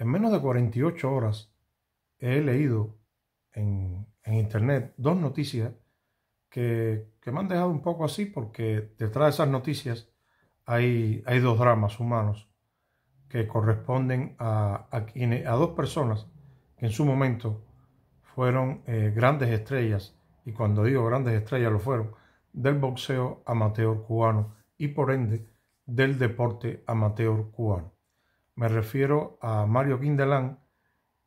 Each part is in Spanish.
en menos de 48 horas he leído en, internet dos noticias que, me han dejado un poco así porque detrás de esas noticias hay, dos dramas humanos que corresponden a, a, dos personas que en su momento fueron eh, grandes estrellas, y cuando digo grandes estrellas lo fueron, del boxeo amateur cubano y por ende del deporte amateur cubano me refiero a Mario Quindelán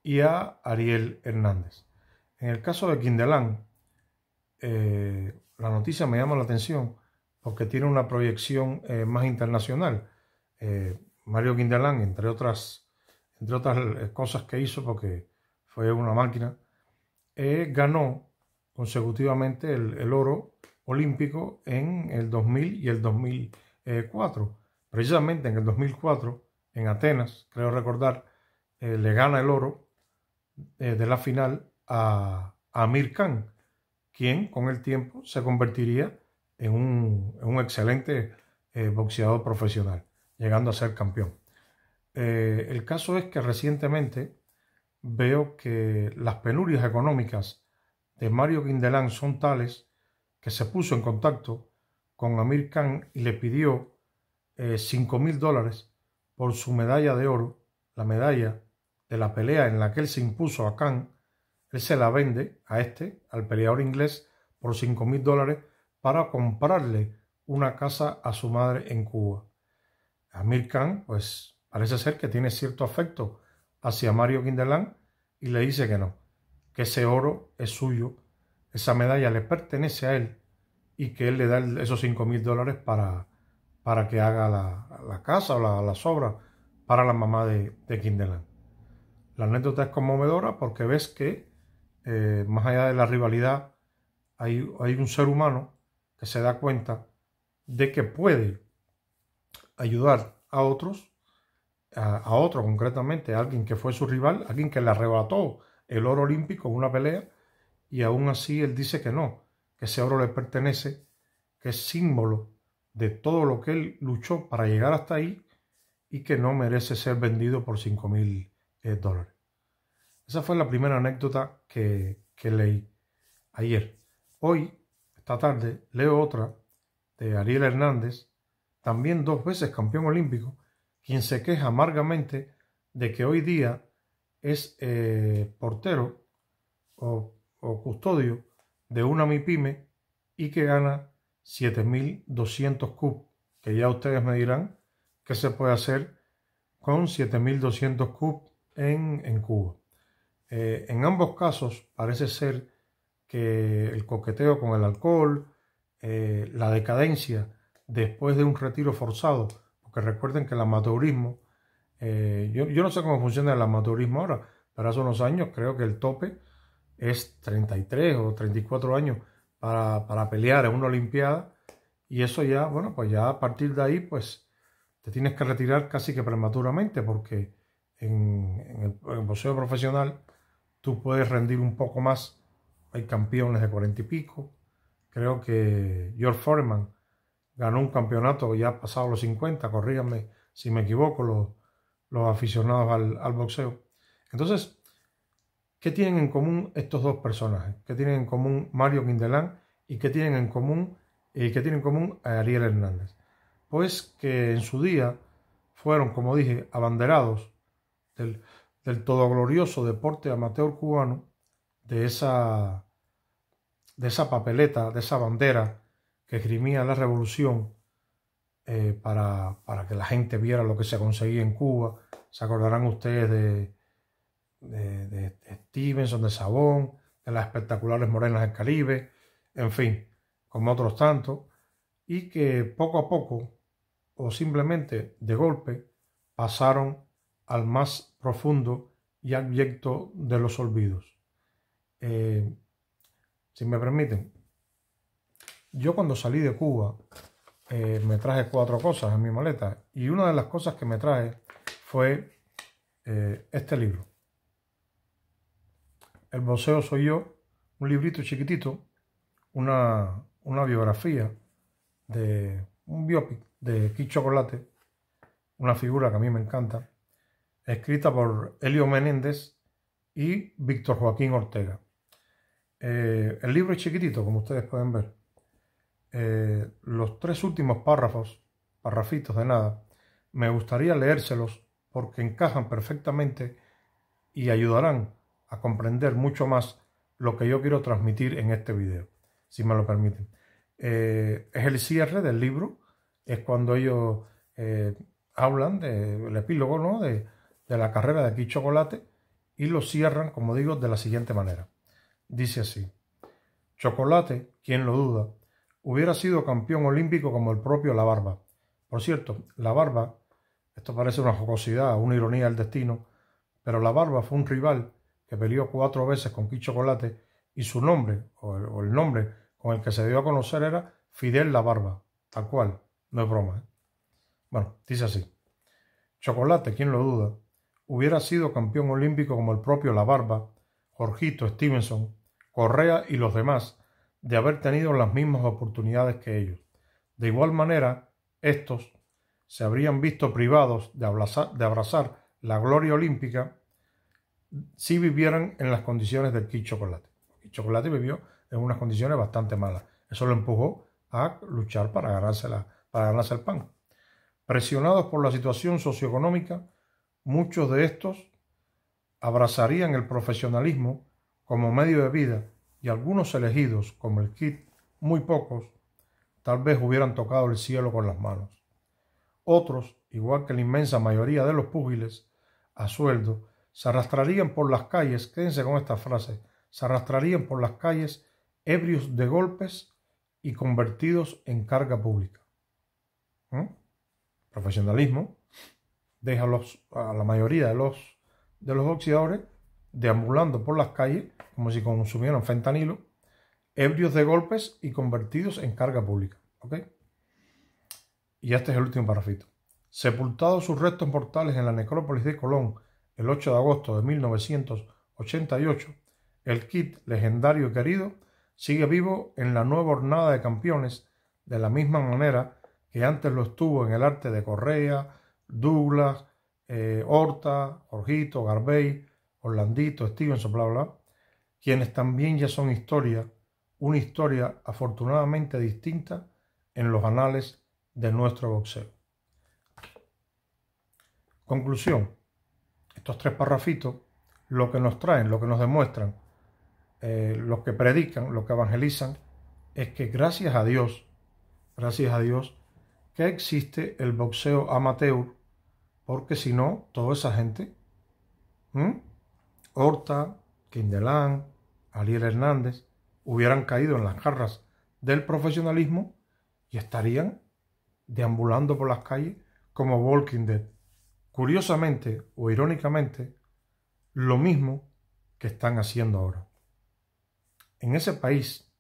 y a Ariel Hernández. En el caso de Quindelán, eh, la noticia me llama la atención porque tiene una proyección eh, más internacional. Eh, Mario Quindelán, entre otras, entre otras cosas que hizo, porque fue una máquina, ganó consecutivamente el, oro olímpico en el 2000 y el 2004. Precisamente en el 2004 en Atenas, creo recordar, eh, le gana el oro eh, de la final a, Amir Khan, quien con el tiempo se convertiría en un, excelente eh, boxeador profesional, llegando a ser campeón. el caso es que recientemente veo que las penurias económicas de Mario Guindelán son tales que se puso en contacto con Amir Khan y le pidió 5 mil dólares por su medalla de oro, la medalla de la pelea en la que él se impuso a Khan, él se la vende a este, al peleador inglés, por cinco mil dólares para comprarle una casa a su madre en Cuba. Amir Khan, pues parece ser que tiene cierto afecto hacia Mario Kinderland y le dice que no, que ese oro es suyo, esa medalla le pertenece a él y que él le da esos cinco mil dólares para para que haga la, casa o la, las obras para la mamá de, de La anécdota es conmovedora porque ves que, eh, más allá de la rivalidad, hay, un ser humano que se da cuenta de que puede ayudar a otros, a, a otro concretamente, a alguien que fue su rival, a alguien que le arrebató el oro olímpico en una pelea, y aún así él dice que no, que ese oro le pertenece, que es símbolo de todo lo que él luchó para llegar hasta ahí y que no merece ser vendido por 5 mil eh, dólares. Esa fue la primera anécdota que, que leí ayer. Hoy, esta tarde, leo otra de Ariel Hernández, también dos veces campeón olímpico, quien se queja amargamente de que hoy día es eh, portero o, o, custodio de una MIPYME y que gana 7200 cubes, que ya ustedes me dirán qué se puede hacer con 7200 cub en, en, Cuba. Eh, en ambos casos parece ser que el coqueteo con el alcohol, eh, la decadencia después de un retiro forzado, porque recuerden que el amateurismo, eh, yo, yo, no sé cómo funciona el amateurismo ahora, pero hace unos años creo que el tope es 33 o 34 años para, pelear en una Olimpiada. Y eso ya, bueno, pues ya a partir de ahí, pues te tienes que retirar casi que prematuramente, porque en, el, boxeo profesional tú puedes rendir un poco más. Hay campeones de cuarenta y pico. Creo que George Foreman ganó un campeonato ya pasado los 50, corríganme si me equivoco, los, los aficionados al boxeo. Entonces, ¿Qué tienen en común estos dos personajes? ¿Qué tienen en común Mario Quindelán y qué tienen en común, eh, tienen común a eh, Ariel Hernández? Pues que en su día fueron, como dije, abanderados del, todoglorioso deporte amateur cubano, de esa, de esa papeleta, de esa bandera que esgrimía la revolución eh, para, para, que la gente viera lo que se conseguía en Cuba. Se acordarán ustedes de, de, Stevenson, de Sabón, de las espectaculares morenas del Caribe, en fin, como otros tantos, y que poco a poco o simplemente de golpe pasaron al más profundo y abyecto de los olvidos. Eh, si me permiten, yo cuando salí de Cuba eh, me traje cuatro cosas en mi maleta y una de las cosas que me traje fue eh, este libro. El boceo soy yo, un librito chiquitito, una, biografía de un biopic de Kid Chocolate, una figura que a mí me encanta, escrita por Elio Menéndez y Víctor Joaquín Ortega. Eh, el libro es chiquitito, como ustedes pueden ver. Eh, los tres últimos párrafos, párrafitos de nada, me gustaría leérselos porque encajan perfectamente y ayudarán comprender mucho más lo que yo quiero transmitir en este vídeo si me lo permiten. Eh, es el cierre del libro, es cuando ellos eh, hablan del epílogo ¿no? de, de, la carrera de aquí Chocolate y lo cierran, como digo, de la siguiente manera. Dice así, Chocolate, quien lo duda, hubiera sido campeón olímpico como el propio La Barba. Por cierto, La Barba, esto parece una jocosidad, una ironía del destino, pero La Barba fue un rival peleó cuatro veces con Kit Chocolate y su nombre, o el, nombre con el que se dio a conocer era Fidel La Barba, tal cual, no es broma. ¿eh? Bueno, dice así. Chocolate, quien lo duda, hubiera sido campeón olímpico como el propio La Barba, Jorgito, Stevenson, Correa y los demás, de haber tenido las mismas oportunidades que ellos. De igual manera, estos se habrían visto privados de abrazar la gloria olímpica si vivieran en las condiciones del kit Chocolate. El Chocolate vivió en unas condiciones bastante malas. Eso lo empujó a luchar para ganarse, para ganarse el pan. Presionados por la situación socioeconómica, muchos de estos abrazarían el profesionalismo como medio de vida y algunos elegidos, como el kit, muy pocos, tal vez hubieran tocado el cielo con las manos. Otros, igual que la inmensa mayoría de los púgiles a sueldo, se arrastrarían por las calles, quédense con esta frase, se arrastrarían por las calles ebrios de golpes y convertidos en carga pública. ¿Mm? Profesionalismo deja a, la mayoría de los, de los oxidadores deambulando por las calles como si consumieran fentanilo, ebrios de golpes y convertidos en carga pública. Y este es el último parrafito. Sepultados sus restos mortales en la necrópolis de Colón el 8 de agosto de 1988, el kit legendario y querido sigue vivo en la nueva hornada de campeones de la misma manera que antes lo estuvo en el arte de Correa, Douglas, eh, Horta, Jorgito, Garvey, Orlandito, Stevenson, bla, bla, quienes también ya son historia, una historia afortunadamente distinta en los anales de nuestro boxeo. Conclusión estos tres parrafitos lo que nos traen, lo que nos demuestran, eh, lo que predican, lo que evangelizan, es que gracias a Dios, gracias a Dios, que existe el boxeo amateur, porque si no, toda esa gente, Horta, Quindelán, Ariel Hernández, hubieran caído en las garras del profesionalismo y estarían deambulando por las calles como Walking Dead curiosamente o irónicamente, lo mismo que están haciendo ahora. En ese país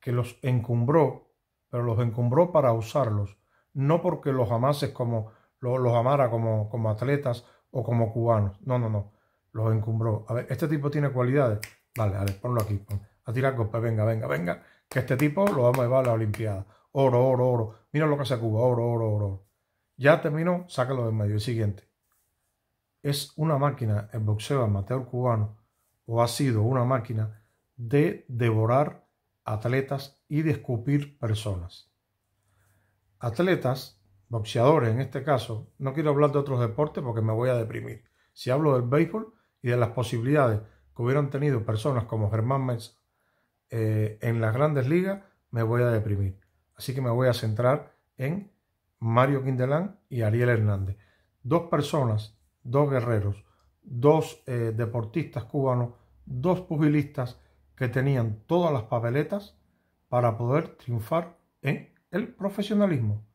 que los encumbró, pero los encumbró para usarlos, no porque los amases como los, amara como, como atletas o como cubanos. No, no, no. Los encumbró. A ver, este tipo tiene cualidades. Dale, dale, ponlo aquí. A tirar golpes. Venga, venga, venga. Que este tipo lo vamos a llevar a la Olimpiada. Oro, oro, oro. Mira lo que hace Cuba. Oro, oro, oro. Ya terminó, sácalo del medio. El siguiente. Es una máquina, el boxeo amateur cubano, o ha sido una máquina de devorar atletas y de escupir personas. Atletas, boxeadores en este caso, no quiero hablar de otros deportes porque me voy a deprimir. Si hablo del béisbol y de las posibilidades que hubieran tenido personas como Germán Mesa eh, en las grandes ligas, me voy a deprimir. Así que me voy a centrar en Mario Quindelán y Ariel Hernández. Dos personas, dos guerreros, dos eh, deportistas cubanos, dos pugilistas que tenían todas las papeletas para poder triunfar en el profesionalismo.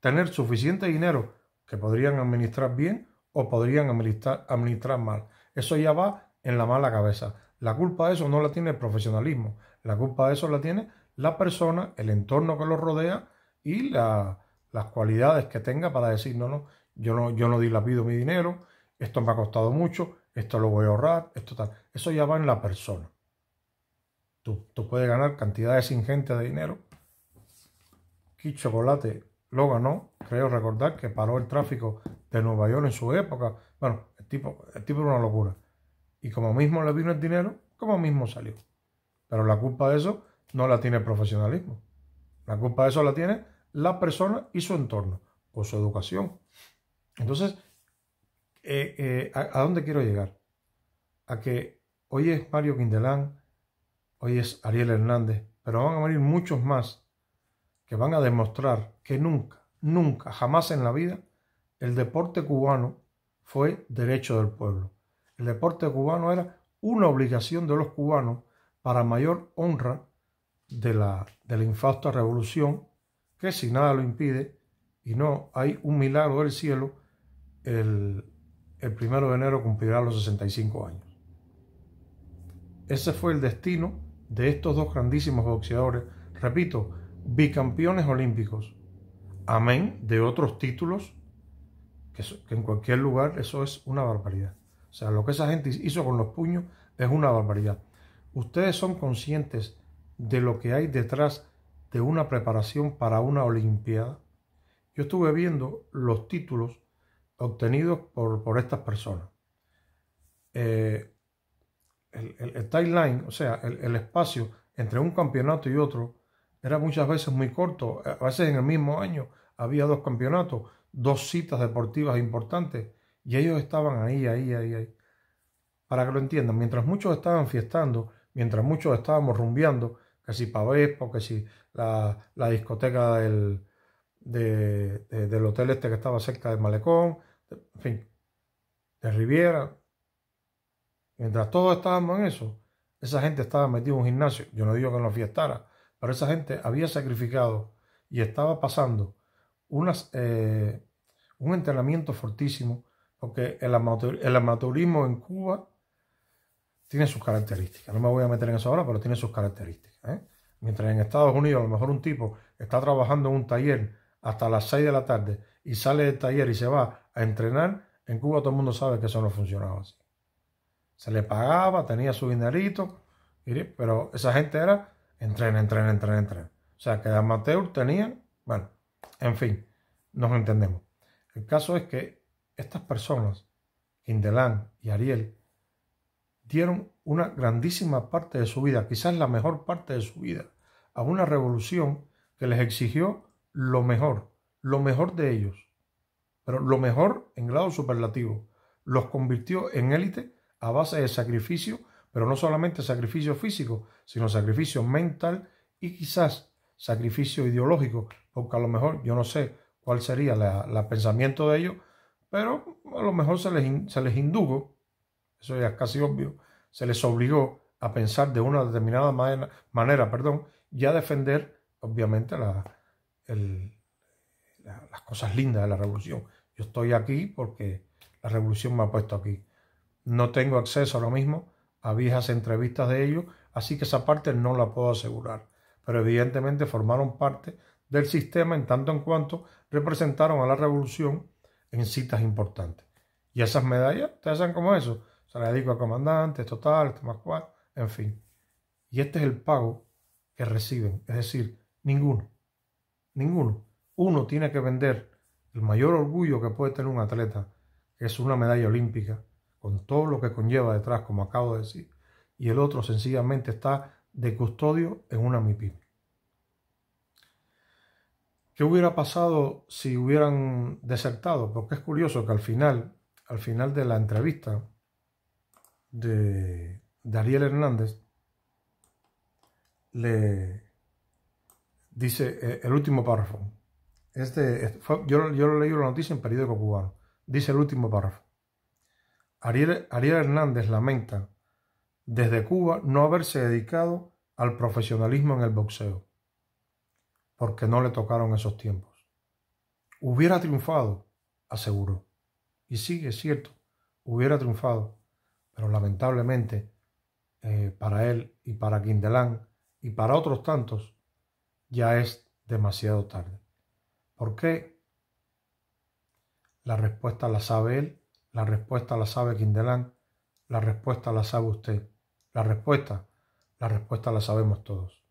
Tener suficiente dinero que podrían administrar bien o podrían administrar, administrar mal. Eso ya va en la mala cabeza. La culpa de eso no la tiene el profesionalismo. La culpa de eso la tiene la persona, el entorno que los rodea y la, las cualidades que tenga para decir, no, no, yo no, yo no dilapido mi dinero, esto me ha costado mucho, esto lo voy a ahorrar, esto tal. Eso ya va en la persona. Tú, tú puedes ganar cantidades ingentes de dinero. Kit Chocolate lo ganó, creo recordar que paró el tráfico de Nueva York en su época. Bueno, el tipo, el tipo era una locura. Y como mismo le vino el dinero, como mismo salió. Pero la culpa de eso no la tiene el profesionalismo. La culpa de eso la tiene la persona y su entorno o su educación. Entonces, eh, eh, ¿a, dónde quiero llegar? A que hoy es Mario Quindelán, hoy es Ariel Hernández, pero van a venir muchos más que van a demostrar que nunca, nunca, jamás en la vida el deporte cubano fue derecho del pueblo. El deporte cubano era una obligación de los cubanos para mayor honra de la, de la revolución si nada lo impide, y no hay un milagro del cielo, el, el primero de enero cumplirá los 65 años. Ese fue el destino de estos dos grandísimos boxeadores, repito, bicampeones olímpicos, amén de otros títulos, que, en cualquier lugar eso es una barbaridad. O sea, lo que esa gente hizo con los puños es una barbaridad. Ustedes son conscientes de lo que hay detrás de una preparación para una Olimpiada, yo estuve viendo los títulos obtenidos por, por estas personas. Eh, el, el, timeline, o sea, el, el, espacio entre un campeonato y otro, era muchas veces muy corto. A veces en el mismo año había dos campeonatos, dos citas deportivas importantes, y ellos estaban ahí, ahí, ahí, ahí. Para que lo entiendan, mientras muchos estaban fiestando, mientras muchos estábamos rumbeando, que si Pavespo, que si la, discoteca del, del hotel este que estaba cerca del malecón, en fin, de Riviera. Mientras todos estábamos en eso, esa gente estaba metida en un gimnasio. Yo no digo que no fiestara, pero esa gente había sacrificado y estaba pasando unas, eh, un entrenamiento fortísimo, porque el amateurismo en Cuba tiene sus características. No me voy a meter en eso ahora, pero tiene sus características. ¿eh? Mientras en Estados Unidos a lo mejor un tipo está trabajando en un taller hasta las 6 de la tarde y sale del taller y se va a entrenar, en Cuba todo el mundo sabe que eso no funcionaba así. Se le pagaba, tenía su dinerito, pero esa gente era entrena, entrena, entrena, entrena. O sea, que de amateur tenían, bueno, en fin, nos entendemos. El caso es que estas personas, Indelán y Ariel, dieron una grandísima parte de su vida, quizás la mejor parte de su vida, a una revolución que les exigió lo mejor, lo mejor de ellos, pero lo mejor en grado superlativo. Los convirtió en élite a base de sacrificio, pero no solamente sacrificio físico, sino sacrificio mental y quizás sacrificio ideológico, porque a lo mejor yo no sé cuál sería el pensamiento de ellos, pero a lo mejor se les, se les indujo eso ya es casi obvio, se les obligó a pensar de una determinada manera, perdón, y a defender, obviamente, las cosas lindas de la revolución. Yo estoy aquí porque la revolución me ha puesto aquí. No tengo acceso a lo mismo a viejas entrevistas de ellos, así que esa parte no la puedo asegurar. Pero evidentemente formaron parte del sistema en tanto en cuanto representaron a la revolución en citas importantes. Y esas medallas, ustedes hacen como eso. Se la dedico al comandante, tal, esto más cual, en fin. Y este es el pago que reciben. Es decir, ninguno. Ninguno. Uno tiene que vender el mayor orgullo que puede tener un atleta, que es una medalla olímpica, con todo lo que conlleva detrás, como acabo de decir. Y el otro sencillamente está de custodio en una MIPIM. ¿Qué hubiera pasado si hubieran desertado? Porque es curioso que al final, al final de la entrevista, de Ariel Hernández le dice eh, el último párrafo. Este, yo, yo lo leí la noticia en periódico cubano. Dice el último párrafo. Ariel, Ariel Hernández lamenta desde Cuba no haberse dedicado al profesionalismo en el boxeo, porque no le tocaron esos tiempos. Hubiera triunfado, aseguró. Y sí, es cierto, hubiera triunfado pero lamentablemente, eh, para él y para Quindelán y para otros tantos, ya es demasiado tarde. ¿Por qué? La respuesta la sabe él, la respuesta la sabe Quindelán, la respuesta la sabe usted, la respuesta, la respuesta la sabemos todos.